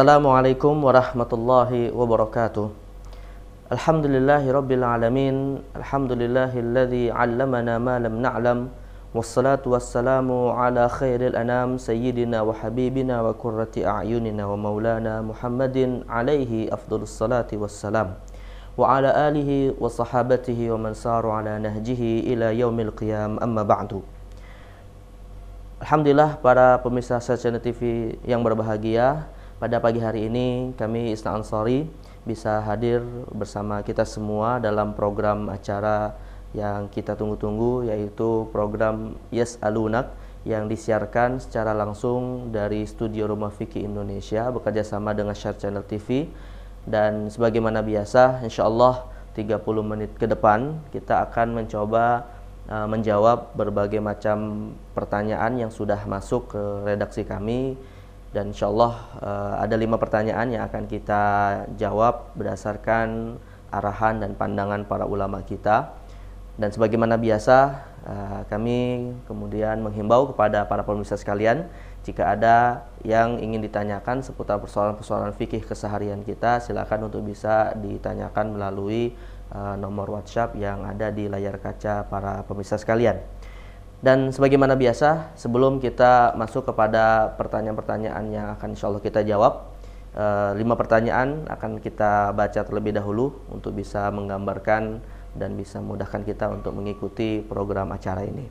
السلام عليكم ورحمة الله وبركاته الحمد لله رب العالمين الحمد لله الذي علمنا ما لم نعلم والصلاة والسلام على خير الأنام سيدنا وحبيبنا وكرة أعيننا ومولانا محمد عليه أفضل الصلاة والسلام وعلى آله وصحابته ومن سار على نهجه إلى يوم القيام أما بعد Alhamdulillah para pemirsa Sajana TV yang berbahagia Pada pagi hari ini kami Isna Ansori bisa hadir bersama kita semua dalam program acara yang kita tunggu-tunggu yaitu program Yes Alunak yang disiarkan secara langsung dari Studio Rumah Fikih Indonesia bekerjasama dengan Share Channel TV dan sebagaimana biasa insya Allah 30 menit ke depan kita akan mencoba e, menjawab berbagai macam pertanyaan yang sudah masuk ke redaksi kami dan insya Allah uh, eh, ada lima pertanyaan yang akan kita jawab berdasarkan arahan dan pandangan para ulama kita dan sebagaimana biasa uh, kami kemudian menghimbau kepada para pemirsa sekalian jika ada yang ingin ditanyakan seputar persoalan-persoalan fikih keseharian kita silakan untuk bisa ditanyakan melalui uh, nomor WhatsApp yang ada di layar kaca para pemirsa sekalian. Dan sebagaimana biasa, sebelum kita masuk kepada pertanyaan-pertanyaan yang akan insya Allah kita jawab, eh, lima pertanyaan akan kita baca terlebih dahulu untuk bisa menggambarkan dan bisa memudahkan kita untuk mengikuti program acara ini.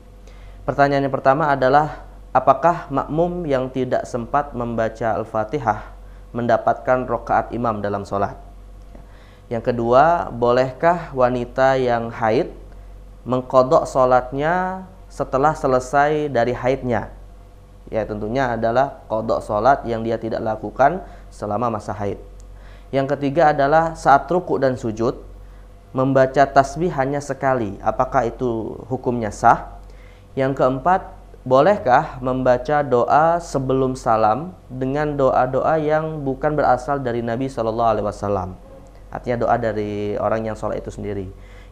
Pertanyaan yang pertama adalah, apakah makmum yang tidak sempat membaca Al-Fatihah mendapatkan rokaat imam dalam sholat? Yang kedua, bolehkah wanita yang haid mengkodok sholatnya setelah selesai dari haidnya ya tentunya adalah kodok sholat yang dia tidak lakukan selama masa haid yang ketiga adalah saat ruku dan sujud membaca tasbih hanya sekali apakah itu hukumnya sah yang keempat bolehkah membaca doa sebelum salam dengan doa-doa yang bukan berasal dari Nabi Shallallahu Alaihi Wasallam artinya doa dari orang yang sholat itu sendiri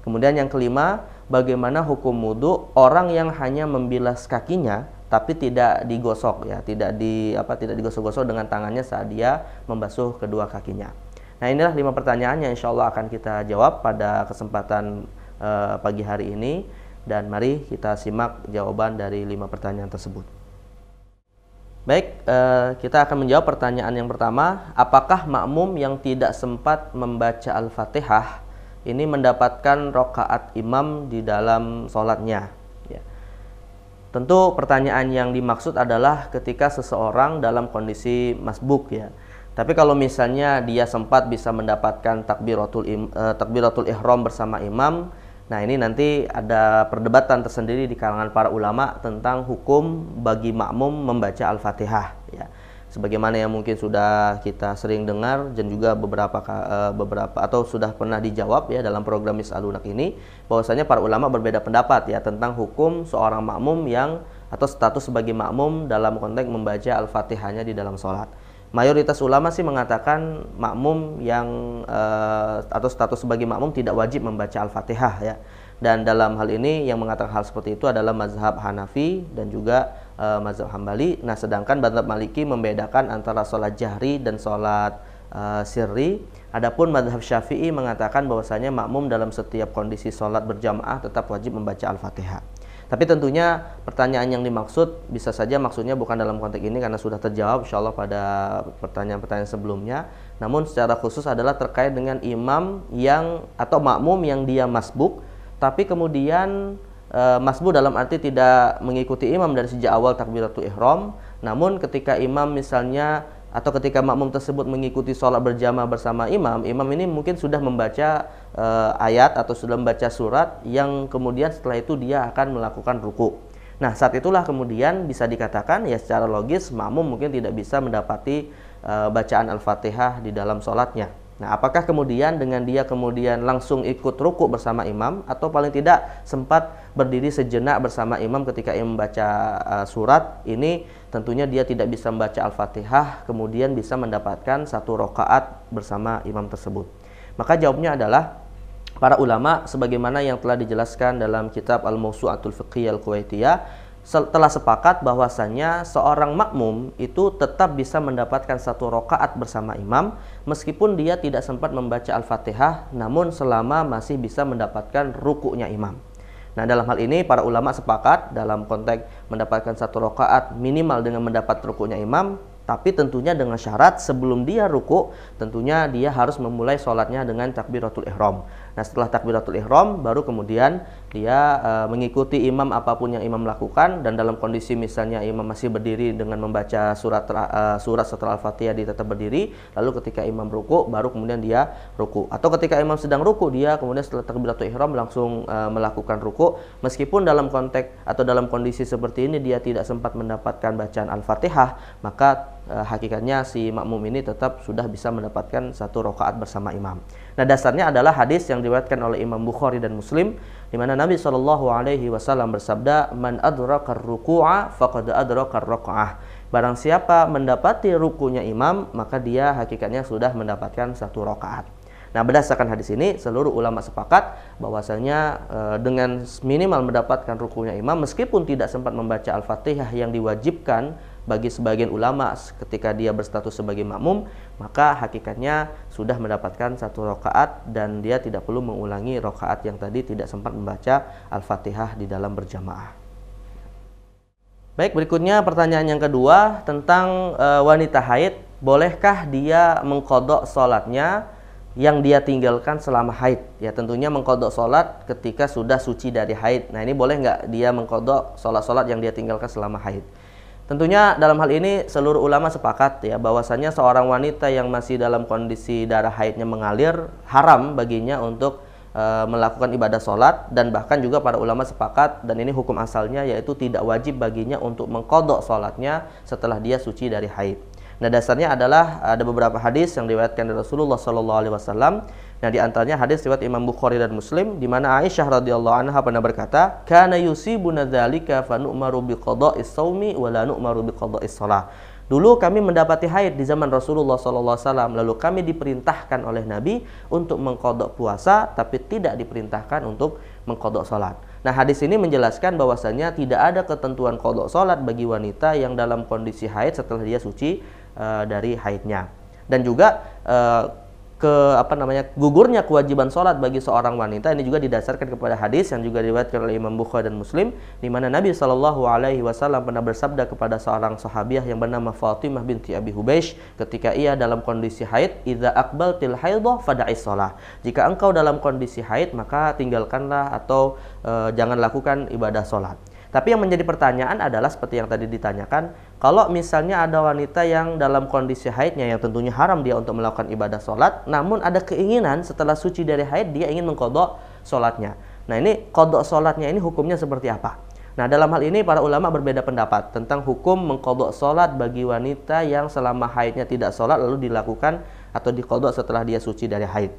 Kemudian yang kelima, bagaimana hukum wudhu orang yang hanya membilas kakinya tapi tidak digosok ya, tidak di apa tidak digosok-gosok dengan tangannya saat dia membasuh kedua kakinya. Nah, inilah lima pertanyaan yang insya Allah akan kita jawab pada kesempatan uh, pagi hari ini dan mari kita simak jawaban dari lima pertanyaan tersebut. Baik, eh, kita akan menjawab pertanyaan yang pertama. Apakah makmum yang tidak sempat membaca Al-Fatihah ini mendapatkan rokaat imam di dalam sholatnya. Ya. Tentu pertanyaan yang dimaksud adalah ketika seseorang dalam kondisi masbuk ya. Tapi kalau misalnya dia sempat bisa mendapatkan takbiratul im, eh, takbiratul ihram bersama imam, nah ini nanti ada perdebatan tersendiri di kalangan para ulama tentang hukum bagi makmum membaca Al-Fatihah ya sebagaimana yang mungkin sudah kita sering dengar dan juga beberapa uh, beberapa atau sudah pernah dijawab ya dalam program Miss Alunak ini bahwasanya para ulama berbeda pendapat ya tentang hukum seorang makmum yang atau status sebagai makmum dalam konteks membaca Al-Fatihahnya di dalam sholat. Mayoritas ulama sih mengatakan makmum yang uh, atau status sebagai makmum tidak wajib membaca Al-Fatihah ya. Dan dalam hal ini yang mengatakan hal seperti itu adalah mazhab Hanafi dan juga uh, mazhab Hambali. Nah, sedangkan mazhab Maliki membedakan antara sholat jahri dan sholat uh, sirri. Adapun mazhab Syafi'i mengatakan bahwasanya makmum dalam setiap kondisi sholat berjamaah tetap wajib membaca Al-Fatihah. Tapi tentunya pertanyaan yang dimaksud bisa saja maksudnya bukan dalam konteks ini karena sudah terjawab insya Allah pada pertanyaan-pertanyaan sebelumnya. Namun secara khusus adalah terkait dengan imam yang atau makmum yang dia masbuk tapi kemudian e, eh, masbu dalam arti tidak mengikuti imam dari sejak awal takbiratul ihram namun ketika imam misalnya atau ketika makmum tersebut mengikuti sholat berjamaah bersama imam, imam ini mungkin sudah membaca e, ayat atau sudah membaca surat yang kemudian setelah itu dia akan melakukan ruku. Nah saat itulah kemudian bisa dikatakan ya secara logis makmum mungkin tidak bisa mendapati e, bacaan al-fatihah di dalam sholatnya. Nah, apakah kemudian dengan dia kemudian langsung ikut ruku bersama imam atau paling tidak sempat berdiri sejenak bersama imam ketika imam membaca uh, eh, surat ini tentunya dia tidak bisa membaca Al-Fatihah kemudian bisa mendapatkan satu rokaat bersama imam tersebut. Maka jawabnya adalah para ulama sebagaimana yang telah dijelaskan dalam kitab Al-Mawsu'atul Fiqhiyah Al-Kuwaitiyah telah sepakat bahwasannya seorang makmum itu tetap bisa mendapatkan satu rokaat bersama imam meskipun dia tidak sempat membaca Al-Fatihah namun selama masih bisa mendapatkan rukunya imam. Nah dalam hal ini para ulama sepakat dalam konteks mendapatkan satu rokaat minimal dengan mendapat rukunya imam tapi tentunya dengan syarat sebelum dia ruku tentunya dia harus memulai sholatnya dengan takbiratul ihram Nah, setelah takbiratul ihram baru kemudian dia e, mengikuti imam apapun yang imam lakukan dan dalam kondisi misalnya imam masih berdiri dengan membaca surat e, surat setelah Al-Fatihah dia tetap berdiri, lalu ketika imam ruku baru kemudian dia ruku atau ketika imam sedang ruku dia kemudian setelah takbiratul ihram langsung e, melakukan ruku meskipun dalam konteks atau dalam kondisi seperti ini dia tidak sempat mendapatkan bacaan Al-Fatihah, maka e, hakikatnya si makmum ini tetap sudah bisa mendapatkan satu rokaat bersama imam. Nah dasarnya adalah hadis yang diriwayatkan oleh Imam Bukhari dan Muslim di mana Nabi Shallallahu Alaihi Wasallam bersabda, "Man adraka ruku'a faqad adraka raka'ah." Barang siapa mendapati rukunya imam, maka dia hakikatnya sudah mendapatkan satu rokaat Nah, berdasarkan hadis ini seluruh ulama sepakat bahwasanya e, dengan minimal mendapatkan rukunya imam meskipun tidak sempat membaca Al-Fatihah yang diwajibkan bagi sebagian ulama ketika dia berstatus sebagai makmum, maka hakikatnya sudah mendapatkan satu rokaat dan dia tidak perlu mengulangi rokaat yang tadi tidak sempat membaca Al-Fatihah di dalam berjamaah. Baik, berikutnya pertanyaan yang kedua tentang e, wanita haid, bolehkah dia mengkodok sholatnya yang dia tinggalkan selama haid? Ya tentunya mengkodok sholat ketika sudah suci dari haid. Nah ini boleh nggak dia mengkodok sholat-sholat yang dia tinggalkan selama haid? Tentunya dalam hal ini seluruh ulama sepakat ya bahwasanya seorang wanita yang masih dalam kondisi darah haidnya mengalir haram baginya untuk e, melakukan ibadah sholat dan bahkan juga para ulama sepakat dan ini hukum asalnya yaitu tidak wajib baginya untuk mengkodok sholatnya setelah dia suci dari haid. Nah dasarnya adalah ada beberapa hadis yang diriwayatkan dari Rasulullah SAW. Nah, di antaranya hadis riwayat Imam Bukhari dan Muslim di mana Aisyah radhiyallahu anha pernah berkata, "Kana yusibuna dzalika fa nu'maru bi qada'is saumi wa la nu'maru Dulu kami mendapati haid di zaman Rasulullah SAW, lalu kami diperintahkan oleh Nabi untuk mengkodok puasa, tapi tidak diperintahkan untuk mengkodok sholat. Nah hadis ini menjelaskan bahwasanya tidak ada ketentuan kodok sholat bagi wanita yang dalam kondisi haid setelah dia suci uh, dari haidnya. Dan juga uh, ke apa namanya gugurnya kewajiban sholat bagi seorang wanita ini juga didasarkan kepada hadis yang juga diriwayatkan oleh Imam Bukhari dan Muslim di mana Nabi Shallallahu Alaihi Wasallam pernah bersabda kepada seorang sahabiah yang bernama Fatimah binti Abi Hubeish ketika ia dalam kondisi haid idza akbal til sholat jika engkau dalam kondisi haid maka tinggalkanlah atau e, jangan lakukan ibadah sholat tapi yang menjadi pertanyaan adalah seperti yang tadi ditanyakan kalau misalnya ada wanita yang dalam kondisi haidnya yang tentunya haram dia untuk melakukan ibadah sholat, namun ada keinginan setelah suci dari haid dia ingin mengkodok sholatnya. Nah ini kodok sholatnya ini hukumnya seperti apa? Nah dalam hal ini para ulama berbeda pendapat tentang hukum mengkodok sholat bagi wanita yang selama haidnya tidak sholat lalu dilakukan atau dikodok setelah dia suci dari haid.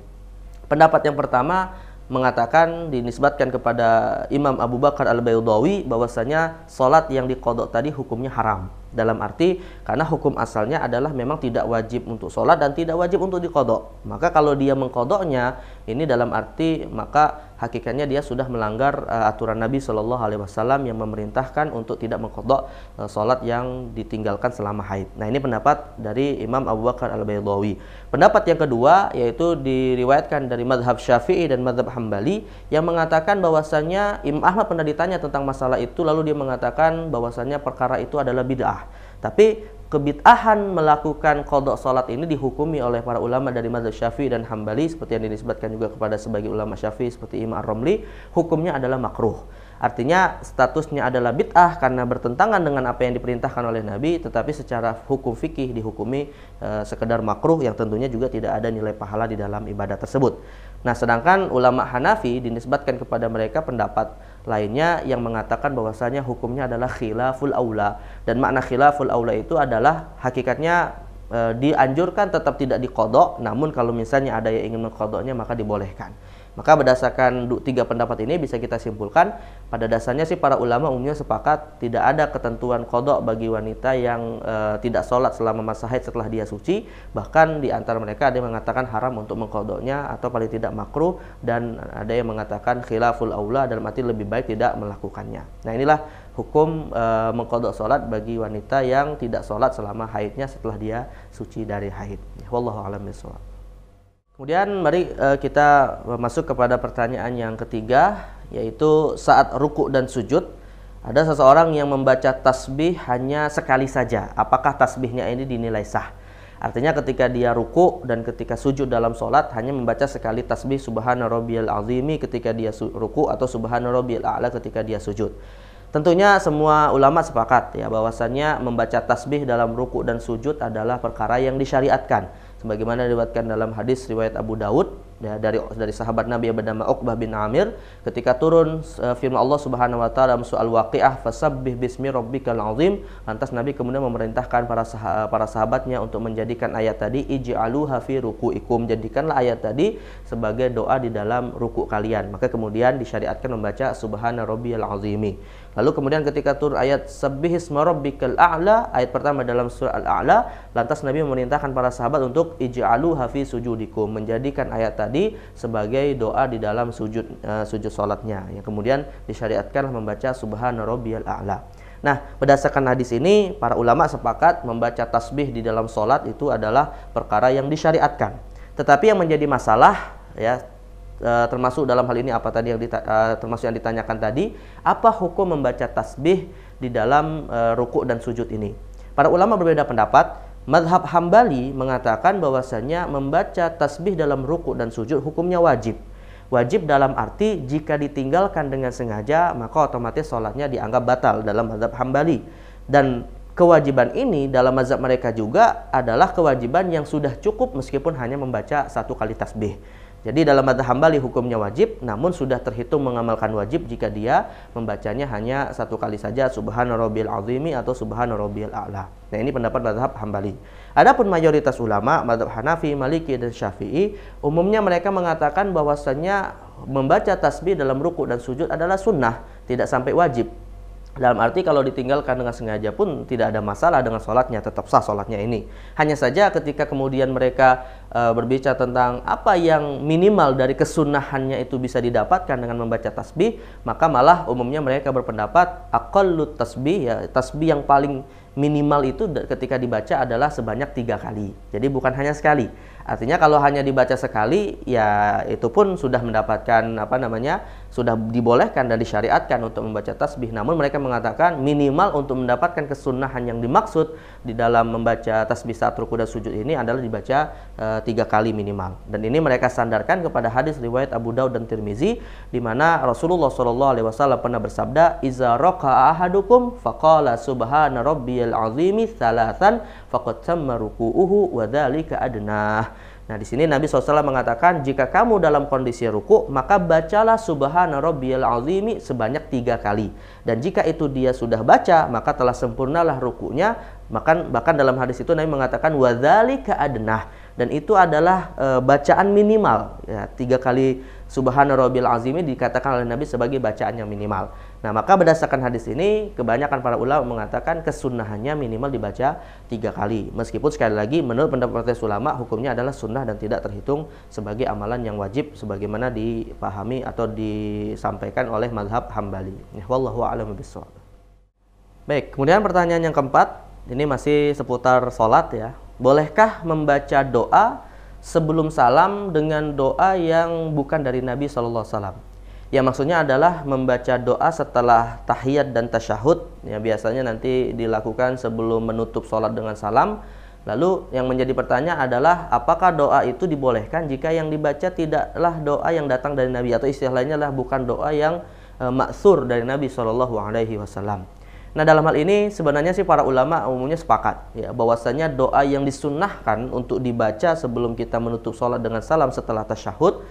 Pendapat yang pertama mengatakan dinisbatkan kepada Imam Abu Bakar al-Baydawi bahwasanya sholat yang dikodok tadi hukumnya haram dalam arti karena hukum asalnya adalah memang tidak wajib untuk sholat dan tidak wajib untuk dikodok maka kalau dia mengkodoknya ini dalam arti maka hakikatnya dia sudah melanggar uh, aturan Nabi Shallallahu Alaihi Wasallam yang memerintahkan untuk tidak mengkodok uh, sholat yang ditinggalkan selama haid. Nah ini pendapat dari Imam Abu Bakar al Baydawi. Pendapat yang kedua yaitu diriwayatkan dari Madhab Syafi'i dan Madhab Hambali yang mengatakan bahwasannya Imam Ahmad pernah ditanya tentang masalah itu lalu dia mengatakan bahwasannya perkara itu adalah bid'ah. Tapi kebitahan melakukan kodok salat ini dihukumi oleh para ulama dari mazhab Syafi'i dan Hambali seperti yang dinisbatkan juga kepada sebagai ulama Syafi'i seperti Imam Ar-Romli hukumnya adalah makruh artinya statusnya adalah bid'ah karena bertentangan dengan apa yang diperintahkan oleh Nabi tetapi secara hukum fikih dihukumi e, sekedar makruh yang tentunya juga tidak ada nilai pahala di dalam ibadah tersebut nah sedangkan ulama Hanafi dinisbatkan kepada mereka pendapat lainnya yang mengatakan bahwasanya hukumnya adalah khilaful aula dan makna khilaful aula itu adalah hakikatnya e, dianjurkan tetap tidak dikodok namun kalau misalnya ada yang ingin mengkodoknya maka dibolehkan maka berdasarkan tiga pendapat ini bisa kita simpulkan pada dasarnya sih para ulama umumnya sepakat tidak ada ketentuan kodok bagi wanita yang e, tidak sholat selama masa haid setelah dia suci. Bahkan di antara mereka ada yang mengatakan haram untuk mengkodoknya atau paling tidak makruh dan ada yang mengatakan khilaful aula dalam arti lebih baik tidak melakukannya. Nah inilah hukum e, mengkodok sholat bagi wanita yang tidak sholat selama haidnya setelah dia suci dari haid. Wallahu a'lam bishawab. Kemudian mari uh, kita eh, masuk kepada pertanyaan yang ketiga yaitu saat ruku dan sujud ada seseorang yang membaca tasbih hanya sekali saja. Apakah tasbihnya ini dinilai sah? Artinya ketika dia ruku dan ketika sujud dalam sholat hanya membaca sekali tasbih subhana rabbiyal azimi ketika dia ruku atau subhana rabbiyal a'la ketika dia sujud. Tentunya semua ulama sepakat ya bahwasannya membaca tasbih dalam ruku dan sujud adalah perkara yang disyariatkan sebagaimana diriwayatkan dalam hadis riwayat Abu Daud ya, dari dari sahabat Nabi yang bernama Uqbah bin Amir ketika turun uh, firman Allah Subhanahu wa taala soal waqiah fasabbih bismi rabbikal azim lantas Nabi kemudian memerintahkan para sah eh, para sahabatnya untuk menjadikan ayat tadi Ijalu fi ruku'ikum jadikanlah ayat tadi sebagai doa di dalam ruku kalian maka kemudian disyariatkan membaca subhana rabbiyal azimi Lalu kemudian ketika turun ayat Subbihisma rabbikal a'la, ayat pertama dalam surah Al-A'la, lantas Nabi memerintahkan para sahabat untuk ij'alu hafi sujudikum, menjadikan ayat tadi tadi sebagai doa di dalam sujud uh, sujud salatnya yang kemudian disyariatkan membaca subhana rabbiyal a'la. Nah, berdasarkan hadis ini para ulama sepakat membaca tasbih di dalam salat itu adalah perkara yang disyariatkan. Tetapi yang menjadi masalah ya eh, termasuk dalam hal ini apa tadi yang dita, eh, termasuk yang ditanyakan tadi apa hukum membaca tasbih di dalam uh, rukuk dan sujud ini para ulama berbeda pendapat Madhab Hambali mengatakan bahwasanya membaca tasbih dalam ruku dan sujud hukumnya wajib. Wajib dalam arti jika ditinggalkan dengan sengaja maka otomatis sholatnya dianggap batal dalam madhab Hambali. Dan kewajiban ini dalam mazhab mereka juga adalah kewajiban yang sudah cukup meskipun hanya membaca satu kali tasbih. Jadi dalam mata hambali hukumnya wajib, namun sudah terhitung mengamalkan wajib jika dia membacanya hanya satu kali saja subhanarobbil azimi atau Subhanallah a'la. Nah ini pendapat madhab hambali. Adapun mayoritas ulama, madhab Hanafi, Maliki, dan Syafi'i, umumnya mereka mengatakan bahwasannya membaca tasbih dalam ruku dan sujud adalah sunnah, tidak sampai wajib. Dalam arti kalau ditinggalkan dengan sengaja pun tidak ada masalah dengan sholatnya, tetap sah sholatnya ini. Hanya saja ketika kemudian mereka e, berbicara tentang apa yang minimal dari kesunahannya itu bisa didapatkan dengan membaca tasbih, maka malah umumnya mereka berpendapat akolut tasbih, ya tasbih yang paling minimal itu ketika dibaca adalah sebanyak tiga kali. Jadi bukan hanya sekali. Artinya kalau hanya dibaca sekali, ya itu pun sudah mendapatkan apa namanya sudah dibolehkan dan disyariatkan untuk membaca tasbih namun mereka mengatakan minimal untuk mendapatkan kesunahan yang dimaksud di dalam membaca tasbih saat ruku dan sujud ini adalah dibaca e, tiga kali minimal dan ini mereka sandarkan kepada hadis riwayat Abu Daud dan Tirmizi di mana Rasulullah Shallallahu Alaihi Wasallam pernah bersabda iza roka'a ahadukum faqala subhana rabbiyal azimi thalathan faqad tamma ruku'uhu wa adnah Nah, di sini Nabi SAW mengatakan, jika kamu dalam kondisi ruku, maka bacalah subhana rabbiyal azimi sebanyak tiga kali. Dan jika itu dia sudah baca, maka telah sempurnalah rukunya. Bahkan, bahkan dalam hadis itu Nabi mengatakan, wadhalika adnah. Dan itu adalah e, bacaan minimal. Ya, tiga kali subhana rabbiyal azimi dikatakan oleh Nabi sebagai bacaan yang minimal. Nah, maka berdasarkan hadis ini, kebanyakan para ulama mengatakan kesunnahannya minimal dibaca tiga kali. Meskipun sekali lagi, menurut pendapat ulama, hukumnya adalah sunnah dan tidak terhitung sebagai amalan yang wajib sebagaimana dipahami atau disampaikan oleh madhab hambali. Ya, wallahu a'lam Baik, kemudian pertanyaan yang keempat, ini masih seputar sholat ya. Bolehkah membaca doa sebelum salam dengan doa yang bukan dari Nabi Shallallahu Alaihi Ya maksudnya adalah membaca doa setelah tahiyat dan tasyahud. Ya biasanya nanti dilakukan sebelum menutup sholat dengan salam. Lalu yang menjadi pertanyaan adalah apakah doa itu dibolehkan jika yang dibaca tidaklah doa yang datang dari Nabi atau istilahnya lah bukan doa yang e, maksur dari Nabi Shallallahu Alaihi Wasallam. Nah dalam hal ini sebenarnya sih para ulama umumnya sepakat ya bahwasanya doa yang disunahkan untuk dibaca sebelum kita menutup sholat dengan salam setelah tasyahud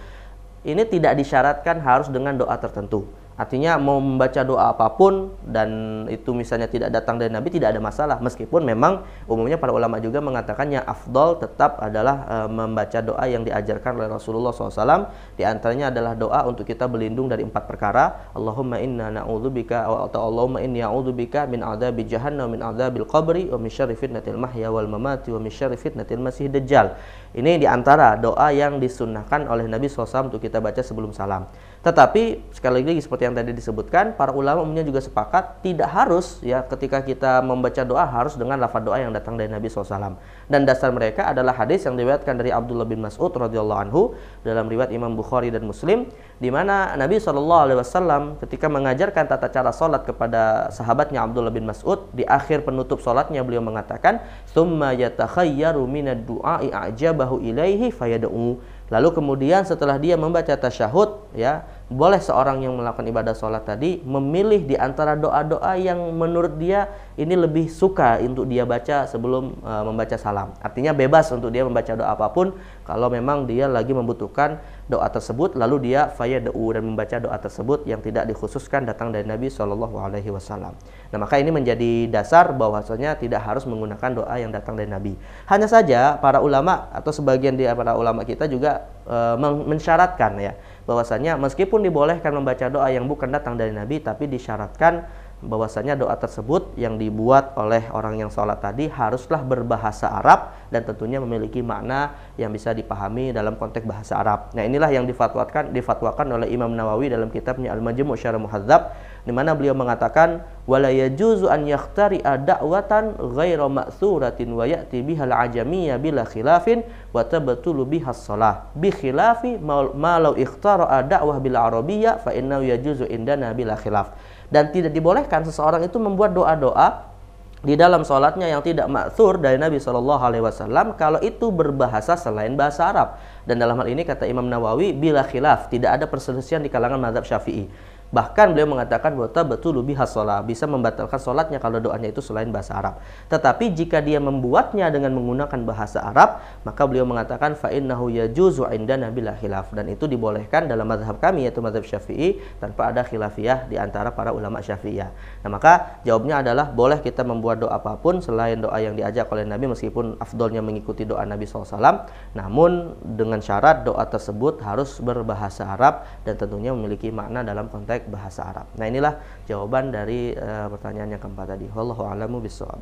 ini tidak disyaratkan harus dengan doa tertentu Artinya mau membaca doa apapun dan itu misalnya tidak datang dari Nabi tidak ada masalah meskipun memang umumnya para ulama juga mengatakannya afdol tetap adalah e, membaca doa yang diajarkan oleh Rasulullah SAW di antaranya adalah doa untuk kita berlindung dari empat perkara Allahumma inna na'udzubika atau Allahumma inni a'udzubika min adzabi jahannam min adzabil qabri wa min syarri fitnatil mahya wal mamati wa min syarri fitnatil masih dajjal. Ini di antara doa yang disunnahkan oleh Nabi SAW untuk kita baca sebelum salam. Tetapi sekali lagi seperti yang tadi disebutkan, para ulama umumnya juga sepakat tidak harus ya ketika kita membaca doa harus dengan lafaz doa yang datang dari Nabi SAW. Dan dasar mereka adalah hadis yang diriwayatkan dari Abdullah bin Mas'ud radhiyallahu anhu dalam riwayat Imam Bukhari dan Muslim di mana Nabi SAW ketika mengajarkan tata cara salat kepada sahabatnya Abdullah bin Mas'ud di akhir penutup salatnya beliau mengatakan, "Tsumma yatakhayyaru minad du'a'i ajabahu ilaihi fayad'u." Lalu kemudian setelah dia membaca tasyahud ya, boleh seorang yang melakukan ibadah sholat tadi memilih di antara doa-doa yang menurut dia ini lebih suka untuk dia baca sebelum e, membaca salam. Artinya bebas untuk dia membaca doa apapun kalau memang dia lagi membutuhkan doa tersebut lalu dia fayad'u dan membaca doa tersebut yang tidak dikhususkan datang dari Nabi Shallallahu alaihi wasallam. Nah, maka ini menjadi dasar bahwasanya tidak harus menggunakan doa yang datang dari Nabi. Hanya saja para ulama atau sebagian di para ulama kita juga e, mensyaratkan ya bahwasanya meskipun dibolehkan membaca doa yang bukan datang dari Nabi tapi disyaratkan bahwasanya doa tersebut yang dibuat oleh orang yang sholat tadi haruslah berbahasa Arab dan tentunya memiliki makna yang bisa dipahami dalam konteks bahasa Arab. Nah inilah yang difatwakan difatwakan oleh Imam Nawawi dalam kitabnya Al Majmu' Syarah Muhadzab di mana beliau mengatakan walayajuzu an yakhtari da'watan ghairu ma'thuratin wa ya'ti biha al-ajamiyya bila khilafin wa tabtulu biha shalah bi khilafi ma law ikhtara bila bil arabiyya fa innahu yajuzu indana bila khilaf dan tidak dibolehkan seseorang itu membuat doa-doa di dalam sholatnya yang tidak maksur dari Nabi Shallallahu Alaihi Wasallam kalau itu berbahasa selain bahasa Arab dan dalam hal ini kata Imam Nawawi bila khilaf tidak ada perselisihan di kalangan madzhab syafi'i Bahkan beliau mengatakan bahwa betul lebih hasola bisa membatalkan sholatnya kalau doanya itu selain bahasa Arab. Tetapi jika dia membuatnya dengan menggunakan bahasa Arab, maka beliau mengatakan fa'in nahuya yajuzu indana bila khilaf dan itu dibolehkan dalam mazhab kami yaitu mazhab Syafi'i tanpa ada khilafiyah di antara para ulama Syafi'iyah. Nah, maka jawabnya adalah boleh kita membuat doa apapun selain doa yang diajak oleh Nabi meskipun afdolnya mengikuti doa Nabi SAW namun dengan syarat doa tersebut harus berbahasa Arab dan tentunya memiliki makna dalam konteks bahasa Arab. Nah, inilah jawaban dari uh, pertanyaan yang keempat tadi. Wallahu a'lamu bishawab.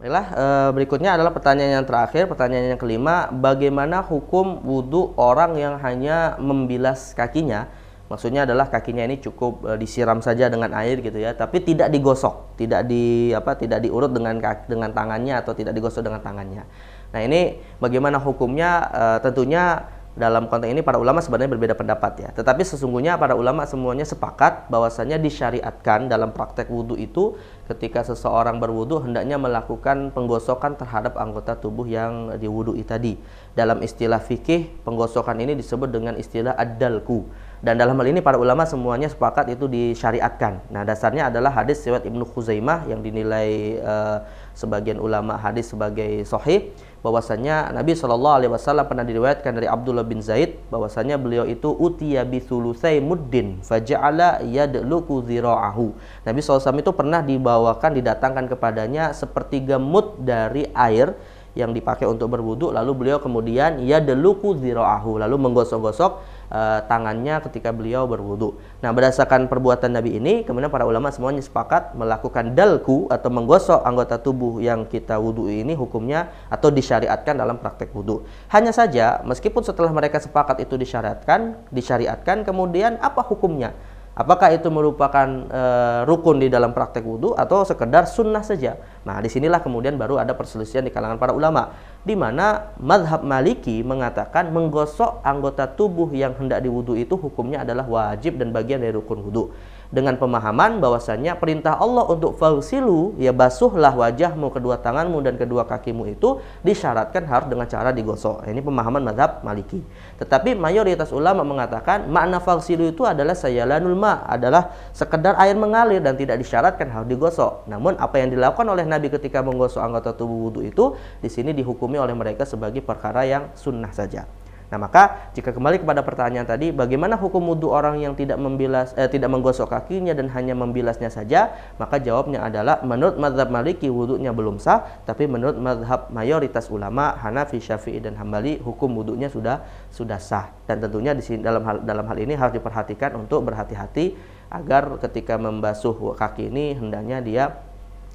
Baiklah, uh, berikutnya adalah pertanyaan yang terakhir, pertanyaan yang kelima, bagaimana hukum wudhu orang yang hanya membilas kakinya? Maksudnya adalah kakinya ini cukup uh, disiram saja dengan air gitu ya, tapi tidak digosok, tidak di apa, tidak diurut dengan dengan tangannya atau tidak digosok dengan tangannya. Nah ini bagaimana hukumnya? Uh, tentunya dalam konteks ini para ulama sebenarnya berbeda pendapat ya. Tetapi sesungguhnya para ulama semuanya sepakat bahwasanya disyariatkan dalam praktek wudhu itu ketika seseorang berwudhu hendaknya melakukan penggosokan terhadap anggota tubuh yang diwudhui tadi. Dalam istilah fikih, penggosokan ini disebut dengan istilah adalku. Ad dan dalam hal ini para ulama semuanya sepakat itu disyariatkan. Nah, dasarnya adalah hadis riwayat Ibnu Khuzaimah yang dinilai uh, sebagian ulama hadis sebagai sohih. bahwasanya Nabi Shallallahu alaihi wasallam pernah diriwayatkan dari Abdullah bin Zaid bahwasanya beliau itu utiya bi sulusai muddin faja'ala yadluku zira'ahu. Nabi SAW itu pernah dibawakan didatangkan kepadanya seperti gemut dari air yang dipakai untuk berwudhu lalu beliau kemudian ya deluku ziraahu lalu menggosok-gosok uh, tangannya ketika beliau berwudu. Nah, berdasarkan perbuatan Nabi ini, kemudian para ulama semuanya sepakat melakukan dalku atau menggosok anggota tubuh yang kita wudu ini hukumnya atau disyariatkan dalam praktek wudu. Hanya saja, meskipun setelah mereka sepakat itu disyariatkan, disyariatkan kemudian apa hukumnya? Apakah itu merupakan e, rukun di dalam praktek wudhu atau sekedar sunnah saja? Nah, disinilah kemudian baru ada perselisihan di kalangan para ulama, di mana madhab Maliki mengatakan menggosok anggota tubuh yang hendak diwudhu itu hukumnya adalah wajib dan bagian dari rukun wudhu dengan pemahaman bahwasanya perintah Allah untuk fausilu ya basuhlah wajahmu kedua tanganmu dan kedua kakimu itu disyaratkan harus dengan cara digosok ini pemahaman madhab maliki tetapi mayoritas ulama mengatakan makna fausilu itu adalah sayalanul ma adalah sekedar air mengalir dan tidak disyaratkan harus digosok namun apa yang dilakukan oleh Nabi ketika menggosok anggota tubuh wudhu itu di sini dihukumi oleh mereka sebagai perkara yang sunnah saja Nah, maka jika kembali kepada pertanyaan tadi, bagaimana hukum wudhu orang yang tidak membilas eh, tidak menggosok kakinya dan hanya membilasnya saja? Maka jawabnya adalah menurut mazhab Maliki wudhunya belum sah, tapi menurut mazhab mayoritas ulama Hanafi, Syafi'i dan Hambali hukum wudhunya sudah sudah sah. Dan tentunya di sini dalam hal dalam hal ini harus diperhatikan untuk berhati-hati agar ketika membasuh kaki ini hendaknya dia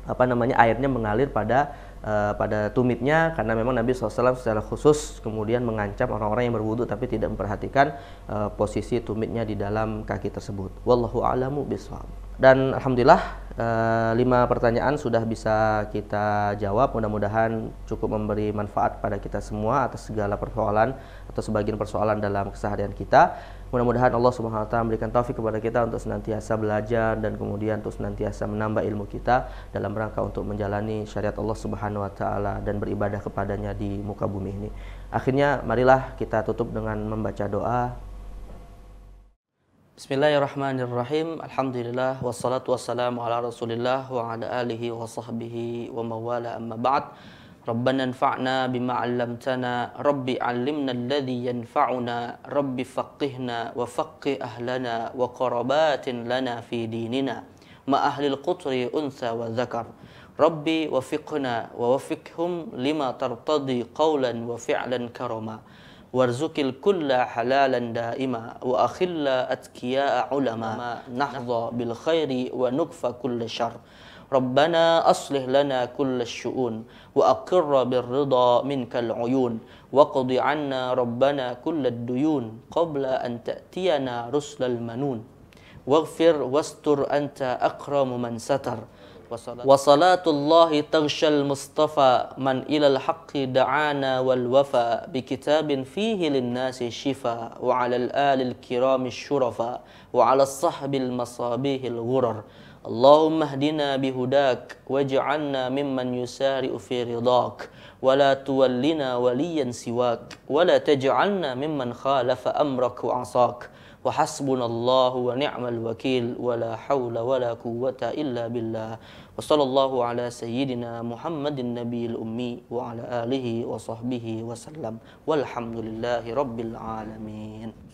apa namanya airnya mengalir pada Eh, pada tumitnya karena memang Nabi SAW secara khusus kemudian mengancam orang-orang yang berwudhu tapi tidak memperhatikan uh, posisi tumitnya di dalam kaki tersebut. Wallahu a'lamu bishawab. Dan alhamdulillah e, lima pertanyaan sudah bisa kita jawab. Mudah-mudahan cukup memberi manfaat pada kita semua atas segala persoalan atau sebagian persoalan dalam keseharian kita. Mudah-mudahan Allah Subhanahu wa taala memberikan taufik kepada kita untuk senantiasa belajar dan kemudian untuk senantiasa menambah ilmu kita dalam rangka untuk menjalani syariat Allah Subhanahu wa taala dan beribadah kepadanya di muka bumi ini. Akhirnya marilah kita tutup dengan membaca doa بسم الله الرحمن الرحيم الحمد لله والصلاة والسلام على رسول الله وعلى آله وصحبه وموالا أما بعد ربنا انفعنا بما علمتنا رب علمنا الذي ينفعنا رب فقهنا وفق أهلنا وقربات لنا في ديننا ما أهل القطر أنثى وذكر رب وفقنا ووفقهم لما ترتضي قولا وفعلا كرما وارزق الكل حلالا دائما وأخل أتكياء علما نحظى بالخير ونكفى كل شر ربنا أصلح لنا كل الشؤون وأقر بالرضا منك العيون واقض عنا ربنا كل الديون قبل أن تأتينا رسل المنون واغفر واستر أنت أكرم من ستر وصلاة الله تغشى المصطفى من إلى الحق دعانا والوفى بكتاب فيه للناس شفاء وعلى الآل الكرام الشرفاء وعلى الصحب المصابيح الغرر اللهم اهدنا بهداك واجعلنا ممن يسارع في رضاك ولا تولنا وليا سواك ولا تجعلنا ممن خالف أمرك وعصاك وحسبنا الله ونعم الوكيل ولا حول ولا قوة إلا بالله وصلى الله على سيدنا محمد النبي الأمي وعلى آله وصحبه وسلم والحمد لله رب العالمين